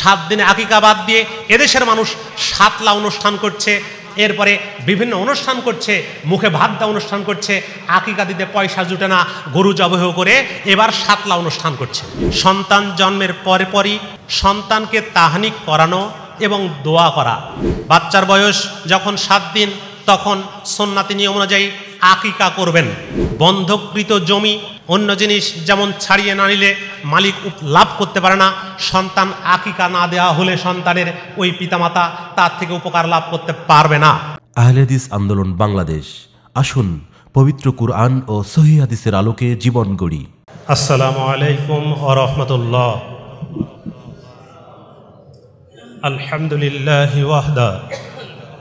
সাত দিনে আকিকা বাদ দিয়ে এদেশের মানুষ সাতলা অনুষ্ঠান করছে এরপরে বিভিন্ন অনুষ্ঠান করছে মুখে ভাত দেওয়া অনুষ্ঠান করছে আকিকা দিতে পয়সা জুটে না গরু জবহ করে এবার সাতলা অনুষ্ঠান করছে সন্তান জন্মের পরে পরই সন্তানকে তাহানিক করানো এবং দোয়া করা বাচ্চার বয়স যখন সাত দিন তখন সন্ন্যাতি নিয়ম অনুযায়ী আকিকা করবেন বন্ধকৃত জমি অন্য জিনিস যেমন ছাড়িয়ে না নিলে মালিক লাভ করতে পারে না সন্তান আকিকা না দেওয়া হলে সন্তানের ওই পিতামাতা তার থেকে উপকার লাভ করতে পারবে না আহলেদিস আন্দোলন বাংলাদেশ আসুন পবিত্র কুরআন ও সহিদিসের আলোকে জীবন গড়ি আসসালামু আলাইকুম আরহামতুল্লাহ আলহামদুলিল্লাহ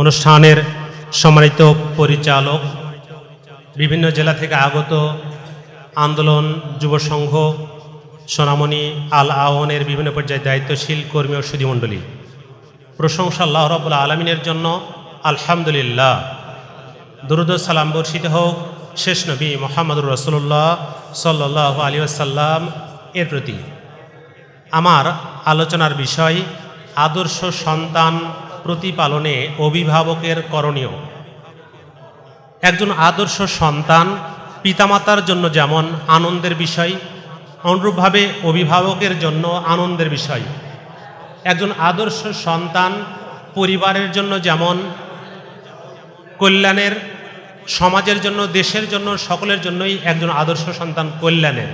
অনুষ্ঠানের সম্মানিত পরিচালক বিভিন্ন জেলা থেকে আগত আন্দোলন যুব সংঘ সোনামণি আল আহনের বিভিন্ন পর্যায়ে দায়িত্বশীল কর্মী ও সুধীমণ্ডলী প্রশংসা আল্লাহ রবুল্লা আলমিনের জন্য আলহামদুলিল্লাহ দুরুদ সালাম বর্ষিত হোক শেষ নবী মোহাম্মদুর রসুল্লাহ সাল্লাহ আলী আসাল্লাম এর প্রতি আমার আলোচনার বিষয় আদর্শ সন্তান প্রতিপালনে অভিভাবকের করণীয় একজন আদর্শ সন্তান পিতামাতার জন্য যেমন আনন্দের বিষয় অনুরূপভাবে অভিভাবকের জন্য আনন্দের বিষয় একজন আদর্শ সন্তান পরিবারের জন্য যেমন কল্যাণের সমাজের জন্য দেশের জন্য সকলের জন্যই একজন আদর্শ সন্তান কল্যাণের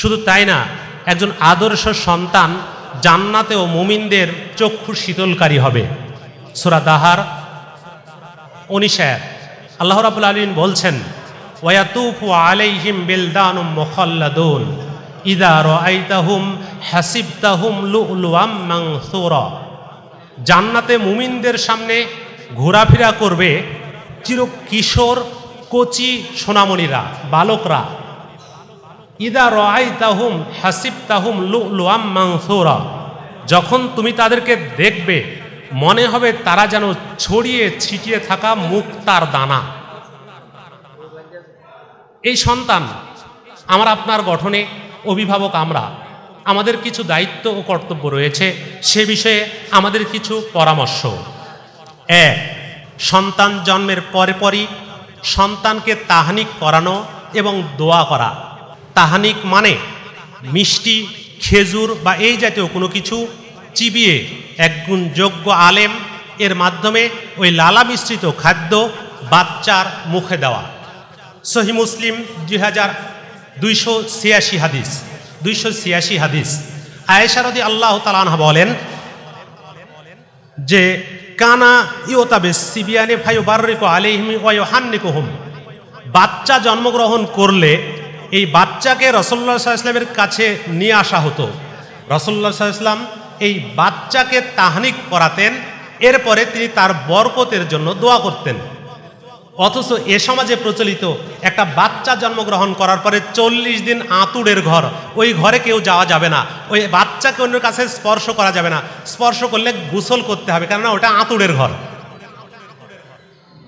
শুধু তাই না একজন আদর্শ সন্তান জান্নাতেও মুমিনদের চক্ষু শীতলকারী হবে সুরা দাহার উনিশ আল্লাহ রাবুল আলীন বলছেন ওয়াতুফু আলাইহিম বিলদানুম মুখাল্লাদুন ইদা রাআইতাহুম হাসিবতাহুম লুলুআম মানসুরা জান্নাতে মুমিনদের সামনে ঘোরাফেরা করবে চির কিশোর কচি সোনামণিরা বালকরা ইদা রাআইতাহুম হাসিবতাহুম লুলুআম মানসুরা যখন তুমি তাদেরকে দেখবে মনে হবে তারা যেন ছড়িয়ে ছিটিয়ে থাকা মুক্তার দানা এই সন্তান আমার আপনার গঠনে অভিভাবক আমরা আমাদের কিছু দায়িত্ব ও কর্তব্য রয়েছে সে বিষয়ে আমাদের কিছু পরামর্শ এক সন্তান জন্মের পরে পরই সন্তানকে তাহানিক করানো এবং দোয়া করা তাহানিক মানে মিষ্টি খেজুর বা এই জাতীয় কোনো কিছু চিবিয়ে একগুণ যোগ্য আলেম এর মাধ্যমে ওই লালা মিশ্রিত খাদ্য বাচ্চার মুখে দেওয়া সহি মুসলিম দুই হাজার দুইশো ছিয়াশি হাদিস দুইশো ছিয়াশি হাদিস আয়েশারদি আল্লাহ তালানহা বলেন যে কানা ইয়োতাবে সিবিয়ানে ভাই বারিক আলিহিম ওয় হান্নিক হোম বাচ্চা জন্মগ্রহণ করলে এই বাচ্চাকে রসল্লা ইসলামের কাছে নিয়ে আসা হতো রসল্লা ইসলাম এই বাচ্চাকে তাহানিক করাতেন এরপরে তিনি তার বরকতের জন্য দোয়া করতেন অথচ এ সমাজে প্রচলিত একটা বাচ্চা জন্মগ্রহণ করার পরে চল্লিশ দিন আঁতুড়ের ঘর ওই ঘরে কেউ যাওয়া যাবে না ওই বাচ্চাকে অন্যের কাছে স্পর্শ করা যাবে না স্পর্শ করলে গোসল করতে হবে কেননা ওটা আঁতুড়ের ঘর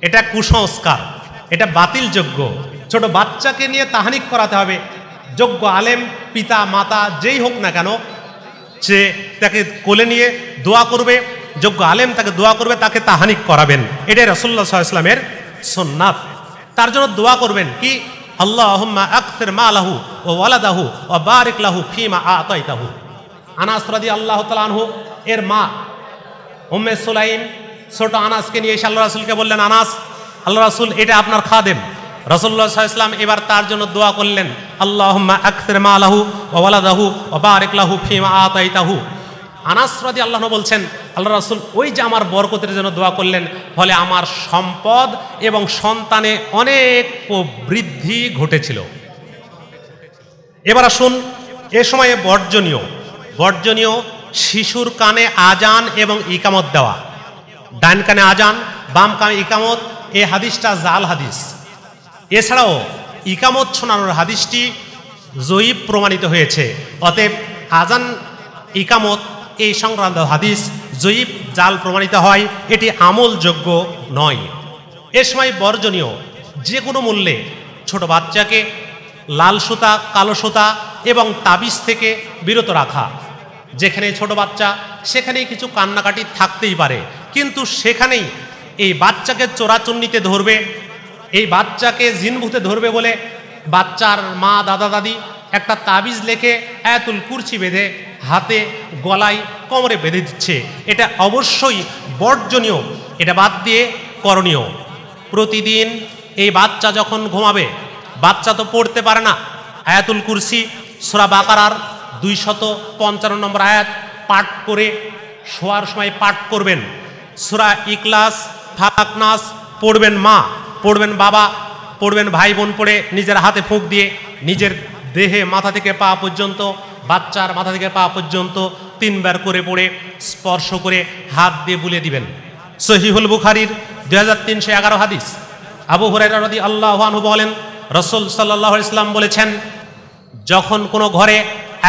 এটা কুসংস্কার এটা বাতিলযোগ্য ছোট বাচ্চাকে নিয়ে তাহানিক করাতে হবে যোগ্য আলেম পিতা মাতা যেই হোক না কেন সে তাকে কোলে নিয়ে দোয়া করবে যোগ্য আলেম তাকে দোয়া করবে তাকে তাহানিক করাবেন এটাই রসল্লা সাল্লামের সোননাথ তার জন্য দোয়া করবেন কি আল্লাহ আখতের মা আলাহু ও ওয়ালাদাহু ও বারিক লাহু ফিমা আতাইতাহু আনাসরাদি আল্লাহ তালানহু এর মা উম্মে সুলাইম ছোট আনাসকে নিয়ে এসে আল্লাহ রাসুলকে বললেন আনাস আল্লাহ রাসুল এটা আপনার খাদেম রসল্লা ইসলাম এবার তার জন্য দোয়া করলেন আল্লাহ আকসের মা আলাহু ওয়ালাদাহু ওবারেক লাহু ফিমা আতাইতাহু আনাসরাদি আল্লাহ বলছেন আল্লাহ রাসুল ওই যে আমার বরকতের জন্য দোয়া করলেন ফলে আমার সম্পদ এবং সন্তানে অনেক বৃদ্ধি ঘটেছিল এবার আসুন এ সময়ে বর্জনীয় বর্জনীয় শিশুর কানে আজান এবং ইকামত দেওয়া ডান কানে আজান বাম কানে ইকামত এ হাদিসটা জাল হাদিস এছাড়াও ইকামত শোনানোর হাদিসটি জয়ীব প্রমাণিত হয়েছে অতএব আজান ইকামত এই সংক্রান্ত হাদিস জয়ীব জাল প্রমাণিত হয় এটি আমলযোগ্য নয় এ সময় বর্জনীয় যে কোনো মূল্যে ছোট বাচ্চাকে লাল সুতা কালো সুতা এবং তাবিজ থেকে বিরত রাখা যেখানে ছোট বাচ্চা সেখানেই কিছু কান্নাকাটি থাকতেই পারে কিন্তু সেখানেই এই বাচ্চাকে চোরাচুন্নিতে ধরবে এই বাচ্চাকে জিনভূতে ধরবে বলে বাচ্চার মা দাদা দাদি একটা তাবিজ লেখে এতুল কুর্চি বেঁধে হাতে গলায় কোমরে বেঁধে দিচ্ছে এটা অবশ্যই বর্জনীয় এটা বাদ দিয়ে করণীয় প্রতিদিন এই বাচ্চা যখন ঘুমাবে বাচ্চা তো পড়তে পারে না আয়াতুল কুরসি সোরা বাকারার দুইশত পঞ্চান্ন নম্বর আয়াত পাঠ করে শোয়ার সময় পাঠ করবেন সোরা ইকলাস ফাকনাস পড়বেন মা পড়বেন বাবা পড়বেন ভাই বোন পড়ে নিজের হাতে ফুঁক দিয়ে নিজের দেহে মাথা থেকে পা পর্যন্ত বাচ্চার মাথা থেকে পা পর্যন্ত তিনবার করে পড়ে স্পর্শ করে হাত দিয়ে বুলে দিবেন সহিহুল বুখারির দুই হাজার তিনশো এগারো হাদিস আবু হুরাইরাদি আল্লাহানু বলেন রসুল সাল্লাহ ইসলাম বলেছেন যখন কোনো ঘরে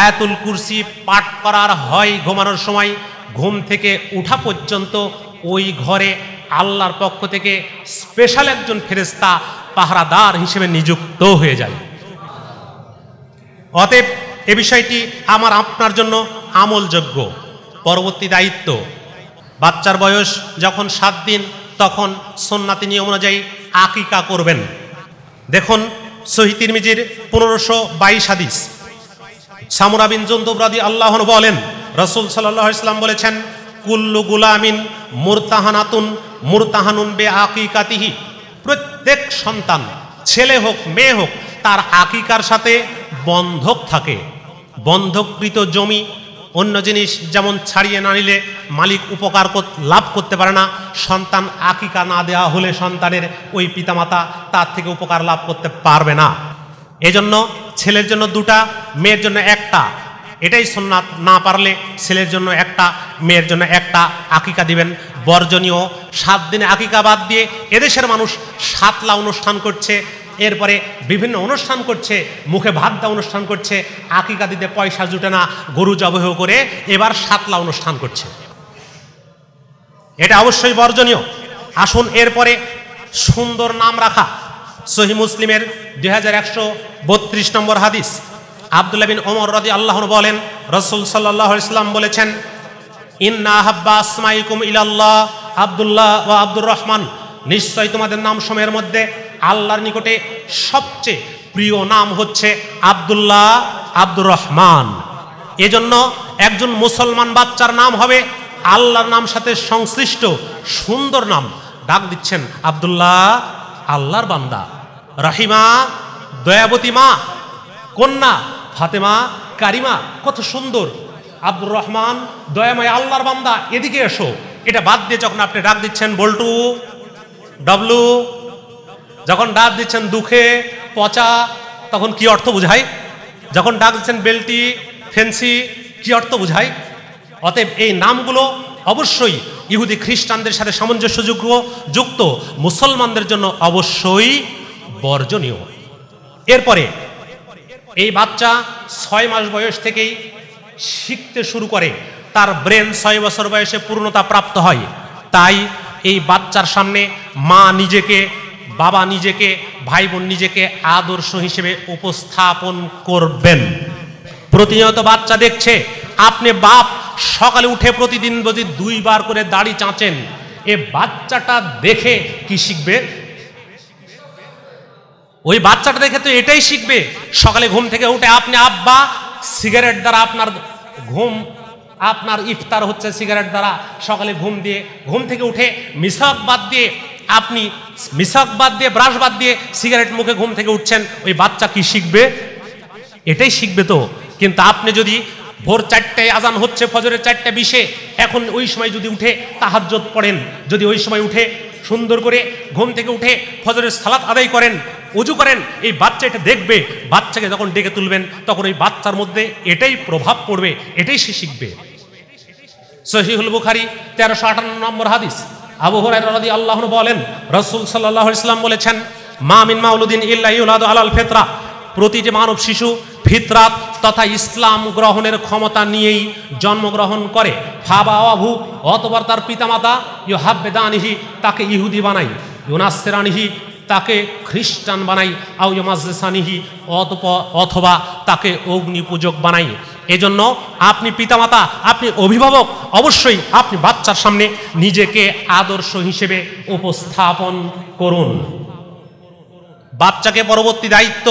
আয়াতুল কুরসি পাঠ করার হয় ঘুমানোর সময় ঘুম থেকে উঠা পর্যন্ত ওই ঘরে আল্লাহর পক্ষ থেকে স্পেশাল একজন ফেরেস্তা পাহারাদার হিসেবে নিযুক্ত হয়ে যায় অতএব এ বিষয়টি আমার আপনার জন্য আমলযোগ্য পরবর্তী দায়িত্ব বাচ্চার বয়স যখন সাত দিন তখন সোননাতি নিয়ম অনুযায়ী আকিকা করবেন দেখুন সহিতির মিজির পনেরোশো বাইশ হাদিস সামুরাবিন জন্দুবরাদি আল্লাহন বলেন রসুল সাল্লাহ ইসলাম বলেছেন কুল্লু গুলামিন মুরতাহানাতুন মুরতাহানুন বে আকিকাতিহি প্রত্যেক সন্তান ছেলে হোক মেয়ে হোক তার আকিকার সাথে বন্ধক থাকে বন্ধককৃত জমি অন্য জিনিস যেমন ছাড়িয়ে না নিলে মালিক উপকার লাভ করতে পারে না সন্তান আকিকা না দেওয়া হলে সন্তানের ওই পিতামাতা তার থেকে উপকার লাভ করতে পারবে না এজন্য ছেলের জন্য দুটা মেয়ের জন্য একটা এটাই সোননাথ না পারলে ছেলের জন্য একটা মেয়ের জন্য একটা আকিকা দিবেন বর্জনীয় সাত দিনে আকিকা বাদ দিয়ে এদেশের মানুষ সাতলা অনুষ্ঠান করছে এরপরে বিভিন্ন অনুষ্ঠান করছে মুখে ভাত দেওয়া অনুষ্ঠান করছে আকিকা দিতে পয়সা জুটে না গরু জবহ করে এবার সাতলা অনুষ্ঠান করছে এটা অবশ্যই বর্জনীয় আসুন এরপরে সুন্দর নাম রাখা সহি মুসলিমের দুই নম্বর হাদিস আবদুল্লাহ বিন ওমর রদি আল্লাহ বলেন রসুল সাল্লাহ ইসলাম বলেছেন ইন্না হাব্বা আসমাইকুম ইলাল্লাহ আবদুল্লাহ ও আব্দুর রহমান নিশ্চয় তোমাদের নাম সময়ের মধ্যে আল্লাহর নিকটে সবচেয়ে প্রিয় নাম হচ্ছে আবদুল্লাহ আব্দুর রহমান এজন্য একজন মুসলমান বাচ্চার নাম হবে আল্লাহর নাম সাথে সংশ্লিষ্ট সুন্দর নাম ডাক দিচ্ছেন আবদুল্লাহ আল্লাহর বান্দা রহিমা দয়াবতী মা কন্যা ফাতেমা কারিমা কত সুন্দর আব্দুর রহমান দয়াময় আল্লাহর বান্দা এদিকে এসো এটা বাদ দিয়ে যখন আপনি ডাক দিচ্ছেন বল্টু ডাব্লু যখন ডাক দিচ্ছেন দুঃখে পচা তখন কি অর্থ বুঝাই যখন ডাক দিচ্ছেন বেলটি ফেন্সি কি অর্থ বুঝাই অতএব এই নামগুলো অবশ্যই ইহুদি খ্রিস্টানদের সাথে সামঞ্জস্যযোগ্য যুক্ত মুসলমানদের জন্য অবশ্যই বর্জনীয় এরপরে এই বাচ্চা ছয় মাস বয়স থেকেই শিখতে শুরু করে তার ব্রেন ছয় বছর বয়সে পূর্ণতা প্রাপ্ত হয় তাই এই বাচ্চার সামনে মা নিজেকে বাবা নিজেকে ভাই বোন নিজেকে আদর্শ হিসেবে উপস্থাপন করবেন প্রতিনিয়ত বাচ্চা দেখছে আপনি বাপ সকালে উঠে প্রতিদিন যদি দুইবার করে দাড়ি চাঁচেন এ বাচ্চাটা দেখে কি শিখবে ওই বাচ্চাটা দেখে তো এটাই শিখবে সকালে ঘুম থেকে উঠে আপনি আব্বা সিগারেট দ্বারা আপনার ঘুম আপনার ইফতার হচ্ছে সিগারেট দ্বারা সকালে ঘুম দিয়ে ঘুম থেকে উঠে মিশাক বাদ দিয়ে আপনি মিশাক বাদ দিয়ে ব্রাশ বাদ দিয়ে সিগারেট মুখে ঘুম থেকে উঠছেন ওই বাচ্চা কি শিখবে এটাই শিখবে তো কিন্তু আপনি যদি ভোর চারটায় আজান হচ্ছে ফজরের চারটে বিশে এখন ওই সময় যদি উঠে তাহাজ্জত পড়েন যদি ওই সময় উঠে সুন্দর করে ঘুম থেকে উঠে ফজরের সালাত আদায় করেন উজু করেন এই বাচ্চা এটা দেখবে বাচ্চাকে যখন ডেকে তুলবেন তখন ওই বাচ্চার মধ্যে এটাই প্রভাব পড়বে এটাই সে শিখবে সহিহুল বুখারি তেরোশো আটান্ন নম্বর হাদিস আবু হরাই আল্লাহ বলেন রসুল সাল্লাহ ইসলাম বলেছেন মা মিন মাউলুদ্দিন ইল্লা ইউলাদ আলাল ফেতরা যে মানব শিশু ফিতরাত তথা ইসলাম গ্রহণের ক্ষমতা নিয়েই জন্মগ্রহণ করে ফাবা অভু অতবার তার পিতামাতা ইউ আনিহি তাকে ইহুদি বানাই ইউনাসেরানিহি তাকে খ্রিস্টান বানাই আউ ইয়ে মাজানিহি অতপ অথবা তাকে অগ্নি পূজক বানাই এজন্য আপনি পিতামাতা আপনি অভিভাবক অবশ্যই আপনি বাচ্চার সামনে নিজেকে আদর্শ হিসেবে উপস্থাপন করুন বাচ্চাকে পরবর্তী দায়িত্ব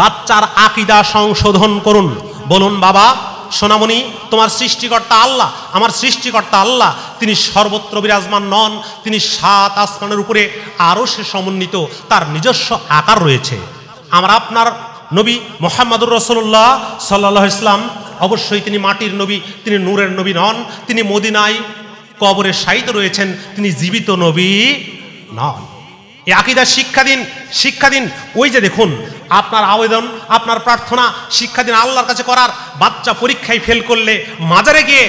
বাচ্চার আকিদা সংশোধন করুন বলুন বাবা সোনামণি তোমার সৃষ্টিকর্তা আল্লাহ আমার সৃষ্টিকর্তা আল্লাহ তিনি সর্বত্র বিরাজমান নন তিনি সাত আসমানের উপরে আরও সে সমন্বিত তার নিজস্ব আকার রয়েছে আমার আপনার নবী মোহাম্মদুর রসুল্লাহ সাল্লাহ ইসলাম অবশ্যই তিনি মাটির নবী তিনি নূরের নবী নন তিনি মদিনায় কবরে সাহিত রয়েছেন তিনি জীবিত নবী নন এ আকিদার শিক্ষা দিন শিক্ষা দিন ওই যে দেখুন আপনার আবেদন আপনার প্রার্থনা শিক্ষাদিন আল্লাহর কাছে করার বাচ্চা পরীক্ষায় ফেল করলে মাজারে গিয়ে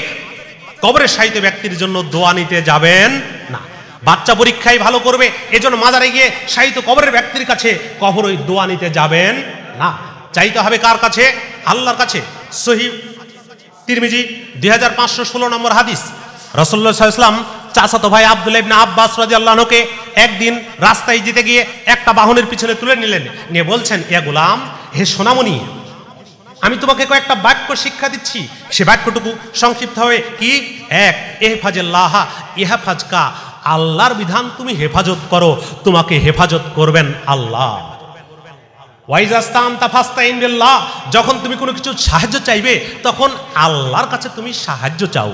কবরের সাহিত্য ব্যক্তির জন্য দোয়া নিতে যাবেন না বাচ্চা পরীক্ষায় ভালো করবে এজন্য মাজারে গিয়ে সাহিত্য কবরের ব্যক্তির কাছে কবর ওই দোয়া নিতে যাবেন না চাইতে হবে কার কাছে আল্লাহর কাছে সহি তিরমিজি দুই নম্বর হাদিস রসল্লা ইসলাম চাচাতো ভাই আব্দুল ইবনা আব্বাস রাজিয়াল্লাহকে একদিন রাস্তায় যেতে গিয়ে একটা বাহনের পিছনে তুলে নিলেন নিয়ে বলছেন ইয়া গোলাম হে সোনামণি আমি তোমাকে কয়েকটা বাক্য শিক্ষা দিচ্ছি সে বাক্যটুকু সংক্ষিপ্ত হবে কি এক এহফাজেল্লাহা ইহাফাজকা আল্লাহর বিধান তুমি হেফাজত করো তোমাকে হেফাজত করবেন আল্লাহ যখন তুমি কোনো কিছু সাহায্য চাইবে তখন আল্লাহর কাছে তুমি সাহায্য চাও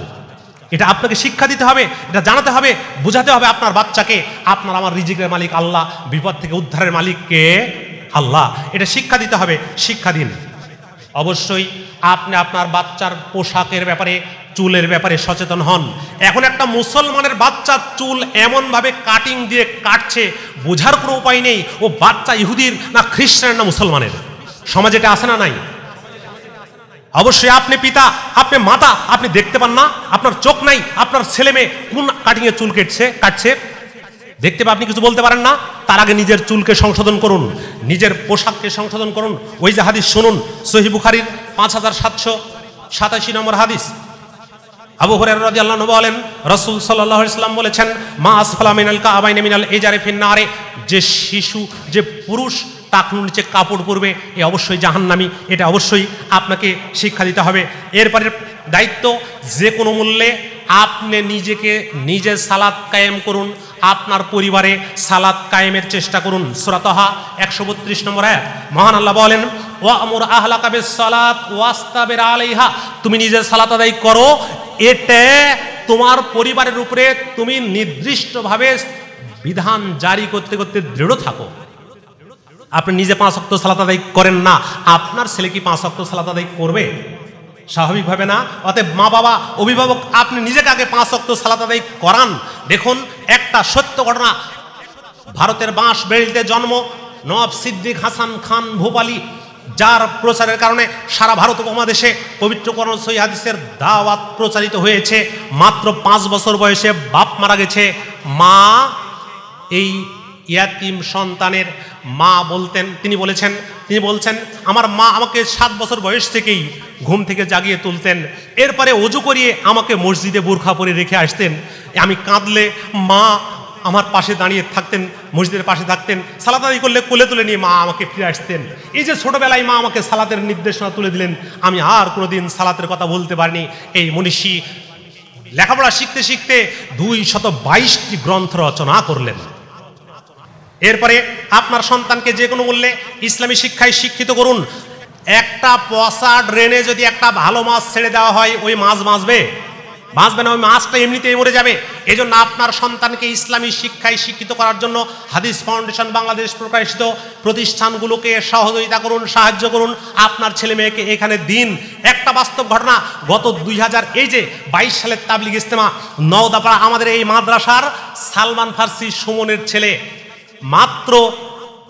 এটা আপনাকে শিক্ষা দিতে হবে এটা জানাতে হবে বোঝাতে হবে আপনার বাচ্চাকে আপনার আমার রিজিকের মালিক আল্লাহ বিপদ থেকে উদ্ধারের মালিককে আল্লাহ এটা শিক্ষা দিতে হবে শিক্ষা দিন অবশ্যই আপনি আপনার বাচ্চার পোশাকের ব্যাপারে চুলের ব্যাপারে সচেতন হন এখন একটা মুসলমানের বাচ্চার চুল এমনভাবে কাটিং দিয়ে কাটছে বোঝার কোনো উপায় নেই ও বাচ্চা ইহুদির না খ্রিস্টানের না মুসলমানের সমাজে এটা আসে না নাই অবশ্যই আপনি পিতা আপনি মাতা আপনি দেখতে পান না আপনার চোখ নাই আপনার ছেলে মেয়ে কোন কাটিংয়ে চুল কেটছে কাটছে দেখতে পাবেন আপনি কিছু বলতে পারেন না তার আগে নিজের চুলকে সংশোধন করুন নিজের পোশাককে সংশোধন করুন ওই যে হাদিস শুনুন সহি বুখারির পাঁচ হাজার সাতশো সাতাশি নম্বর হাদিস আবু হরে রাজি আল্লাহ বলেন রসুল সাল্লাহ ইসলাম বলেছেন মা আসফালা মিনাল কা আবাইন মিনাল এজারে ফিন্নারে যে শিশু যে পুরুষ তাকনুর নিচে কাপড় পরবে এ অবশ্যই জাহান্নামি এটা অবশ্যই আপনাকে শিক্ষা দিতে হবে এরপরে দায়িত্ব যে কোনো মূল্যে আপনি নিজেকে নিজের সালাদ কায়েম করুন আপনার পরিবারে সালাদ কায়েমের চেষ্টা করুন সুরাতহা একশো বত্রিশ নম্বর এক মহান আল্লাহ বলেন ওয়া আমর আহলা কাবের সালাত ওয়াস্তাবের আলাইহা তুমি নিজের সালাত আদায় করো এটা তোমার পরিবারের উপরে তুমি নির্দিষ্টভাবে বিধান জারি করতে করতে দৃঢ় থাকো আপনি নিজে পাঁচ অক্ত সালাত আদায় করেন না আপনার ছেলে কি পাঁচ অক্ত সালাত আদায় করবে স্বাভাবিকভাবে না অতএব মা বাবা অভিভাবক আপনি নিজেকে আগে পাঁচ অক্ত সালাত আদায় করান দেখুন একটা সত্য ঘটনা ভারতের বাঁশ বেড়িতে জন্ম নব সিদ্দিক হাসান খান ভোপালী যার প্রচারের কারণে সারা ভারত উপমহাদেশে পবিত্র করণ সই হাদিসের দাওয়াত প্রচারিত হয়েছে মাত্র পাঁচ বছর বয়সে বাপ মারা গেছে মা এই ইয়াতিম সন্তানের মা বলতেন তিনি বলেছেন তিনি বলছেন আমার মা আমাকে সাত বছর বয়স থেকেই ঘুম থেকে জাগিয়ে তুলতেন এরপরে অজু করিয়ে আমাকে মসজিদে বোরখা পরে রেখে আসতেন আমি কাঁদলে মা আমার পাশে দাঁড়িয়ে থাকতেন মসজিদের পাশে থাকতেন সালাদাদি করলে কোলে তুলে নিয়ে মা আমাকে ফিরে আসতেন এই যে ছোটোবেলায় মা আমাকে সালাতের নির্দেশনা তুলে দিলেন আমি আর কোনোদিন সালাতের কথা বলতে পারিনি এই মনীষী লেখাপড়া শিখতে শিখতে দুই শত বাইশটি গ্রন্থ রচনা করলেন এরপরে আপনার সন্তানকে যে কোনো মূল্যে ইসলামী শিক্ষায় শিক্ষিত করুন একটা পচা ড্রেনে যদি একটা ভালো মাছ ছেড়ে দেওয়া হয় ওই মাছ বাঁচবে বাঁচবে না ওই মাছটা এমনিতেই মরে যাবে এই জন্য আপনার সন্তানকে ইসলামী শিক্ষায় শিক্ষিত করার জন্য হাদিস ফাউন্ডেশন বাংলাদেশ প্রকাশিত প্রতিষ্ঠানগুলোকে সহযোগিতা করুন সাহায্য করুন আপনার ছেলে মেয়েকে এখানে দিন একটা বাস্তব ঘটনা গত দুই হাজার এই যে বাইশ সালের তাবলিগ ইস্তেমা নওদাপাড়া আমাদের এই মাদ্রাসার সালমান ফার্সি সুমনের ছেলে মাত্র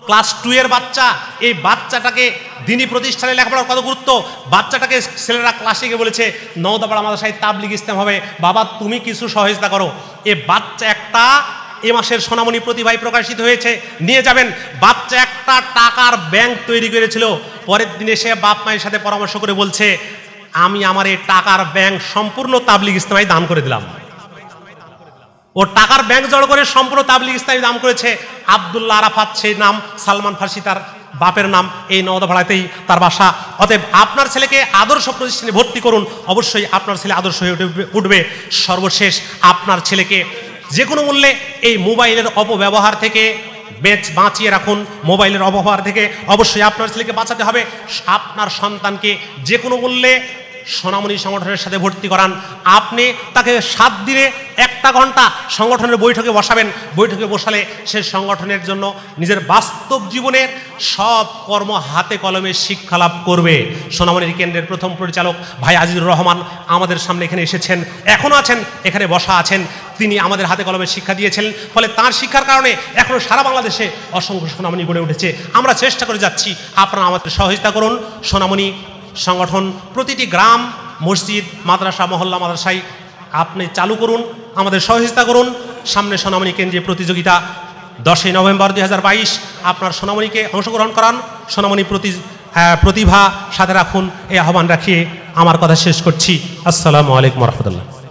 ক্লাস টুয়ের বাচ্চা এই বাচ্চাটাকে দিনী প্রতিষ্ঠানে লেখাপড়ার কত গুরুত্ব বাচ্চাটাকে ছেলেরা ক্লাসে গিয়ে বলেছে আমাদের মাদ্রাসায় তাবলিগ ইসলাম হবে বাবা তুমি কিছু সহজতা করো এ বাচ্চা একটা এ মাসের সোনামণি প্রতিভায় প্রকাশিত হয়েছে নিয়ে যাবেন বাচ্চা একটা টাকার ব্যাংক তৈরি করেছিল পরের দিন এসে বাপ মায়ের সাথে পরামর্শ করে বলছে আমি আমার এই টাকার ব্যাংক সম্পূর্ণ তাবলিগ ইসলামায় দান করে দিলাম ও টাকার ব্যাংক জড়ো করে সম্পূর্ণ তাবলিগ ইসলামী নাম করেছে আবদুল্লাহ আরাফাত সেই নাম সালমান ফার্সি তার বাপের নাম এই নওদা ভাড়াতেই তার বাসা অতএব আপনার ছেলেকে আদর্শ প্রতিষ্ঠানে ভর্তি করুন অবশ্যই আপনার ছেলে আদর্শ হয়ে উঠবে সর্বশেষ আপনার ছেলেকে যে কোনো মূল্যে এই মোবাইলের অপব্যবহার থেকে বেচ বাঁচিয়ে রাখুন মোবাইলের অপব্যবহার থেকে অবশ্যই আপনার ছেলেকে বাঁচাতে হবে আপনার সন্তানকে যে কোনো মূল্যে সোনামণি সংগঠনের সাথে ভর্তি করান আপনি তাকে সাত দিনে একটা ঘন্টা সংগঠনের বৈঠকে বসাবেন বৈঠকে বসালে সে সংগঠনের জন্য নিজের বাস্তব জীবনের সব কর্ম হাতে কলমে শিক্ষা লাভ করবে সোনামণির কেন্দ্রের প্রথম পরিচালক ভাই আজিজুর রহমান আমাদের সামনে এখানে এসেছেন এখনও আছেন এখানে বসা আছেন তিনি আমাদের হাতে কলমে শিক্ষা দিয়েছিলেন ফলে তার শিক্ষার কারণে এখনও সারা বাংলাদেশে অসংখ্য সোনামণি গড়ে উঠেছে আমরা চেষ্টা করে যাচ্ছি আপনারা আমাদের সহযোগিতা করুন সোনামণি সংগঠন প্রতিটি গ্রাম মসজিদ মাদ্রাসা মহল্লা মাদ্রাসায় আপনি চালু করুন আমাদের সহযোগিতা করুন সামনে সোনামণি কেন্দ্রীয় প্রতিযোগিতা দশই নভেম্বর দুই আপনার সোনামণিকে অংশগ্রহণ করান সোনামণি প্রতি হ্যাঁ, প্রতিভা সাথে রাখুন এই আহ্বান রাখিয়ে আমার কথা শেষ করছি আসসালামু আলাইকুম রহমতুল্লাহ